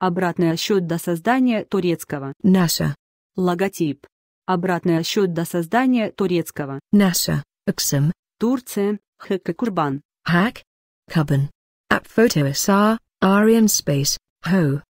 Обратный отсчет до создания турецкого. Наша. Логотип. Обратный отсчет до создания турецкого. Наша. Уксим. Турция. Хэккурбан. Хак. Кабан. Апфотоисар. Ариан Space. Ho.